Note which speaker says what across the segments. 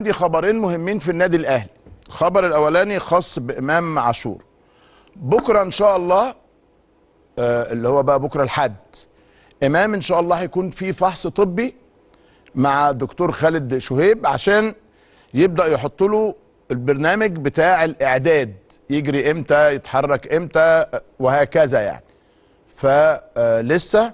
Speaker 1: عندي خبرين مهمين في النادي الاهلي الخبر الاولاني خاص بامام عاشور بكره ان شاء الله آه اللي هو بقى بكره الحد امام ان شاء الله هيكون في فحص طبي مع دكتور خالد شهيب عشان يبدا يحط له البرنامج بتاع الاعداد يجري امتى يتحرك امتى وهكذا يعني فلسه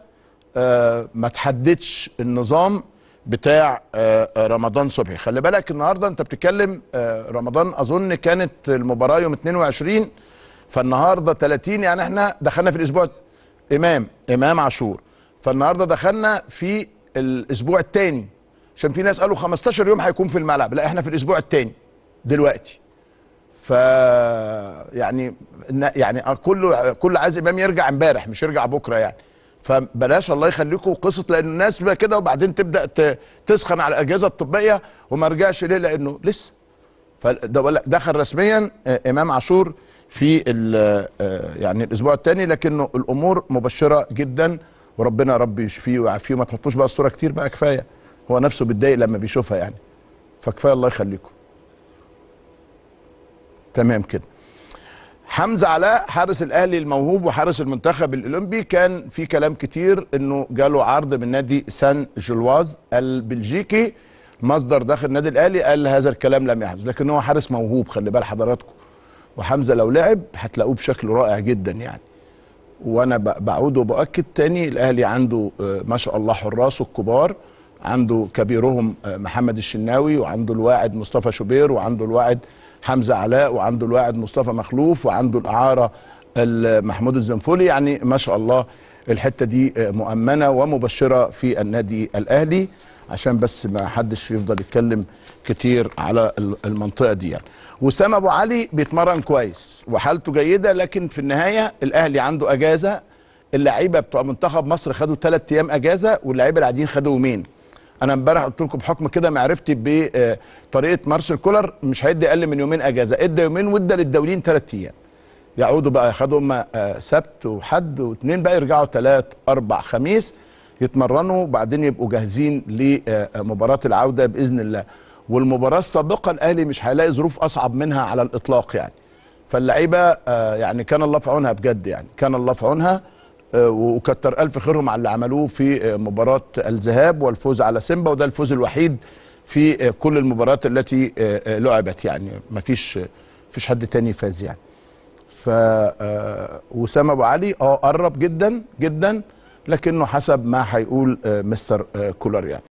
Speaker 1: آه، ما تحددش النظام بتاع آه، آه، رمضان صبحي خلي بالك النهارده انت بتتكلم آه، رمضان اظن كانت المباراه يوم 22 فالنهارده 30 يعني احنا دخلنا في الاسبوع امام امام عاشور فالنهارده دخلنا في الاسبوع الثاني عشان في ناس قالوا 15 يوم هيكون في الملعب لا احنا في الاسبوع الثاني دلوقتي ف يعني يعني كله كل عايز امام يرجع امبارح مش يرجع بكره يعني فبلاش الله يخليكم قصه لان الناس بقى كده وبعدين تبدا تسخن على الاجهزه الطبيه وما رجعش ليه لانه لسه دخل رسميا آه، امام عاشور في آه، يعني الاسبوع الثاني لكنه الامور مبشره جدا وربنا يا رب يشفيه ويعافيه وما تحطوش بقى الصوره كتير بقى كفايه هو نفسه بيتضايق لما بيشوفها يعني فكفايه الله يخليكم تمام كده حمزه علاء حارس الاهلي الموهوب وحارس المنتخب الاولمبي كان في كلام كتير انه جاله عرض من نادي سان جلواز البلجيكي مصدر داخل نادي الاهلي قال هذا الكلام لم يحدث لكن هو حارس موهوب خلي بال حضراتكم وحمزه لو لعب هتلاقوه بشكل رائع جدا يعني وانا بعود وباكد تاني الاهلي عنده آه، ما شاء الله حراسه الكبار عنده كبيرهم آه، محمد الشناوي وعنده الواعد مصطفى شوبير وعنده الواعد حمزه علاء وعنده الواعد مصطفى مخلوف وعنده الاعاره محمود الزنفولي يعني ما شاء الله الحته دي آه، مؤمنه ومبشره في النادي الاهلي عشان بس ما حدش يفضل يتكلم كتير على المنطقه دي يعني. وسام ابو علي بيتمرن كويس وحالته جيده لكن في النهايه الاهلي عنده اجازه اللعيبه بتوع منتخب مصر خدوا ثلاث ايام اجازه واللعيبه العاديين خدوا يومين انا امبارح قلت لكم بحكم كده معرفتي بطريقه مارسيل كولر مش هيدي اقل من يومين اجازه ادى يومين وادى للدوليين ثلاث ايام يعودوا بقى خدوا هم آه، سبت وحد واثنين بقى يرجعوا ثلاث اربع خميس يتمرنوا وبعدين يبقوا جاهزين لمباراه العوده باذن الله والمباراه السابقه الاهلي مش هيلاقي ظروف اصعب منها على الاطلاق يعني فاللعيبه آه، يعني كان الله في عونها بجد يعني كان الله في عونها آه، وكتر الف خيرهم على اللي عملوه في آه، مباراه الذهاب والفوز على سيمبا وده الفوز الوحيد في آه، كل المباريات التي لعبت يعني مفيش مفيش حد تاني فاز يعني ف وسام ابو علي اه قرب جدا جدا لكنه حسب ما هيقول مستر كولر يعني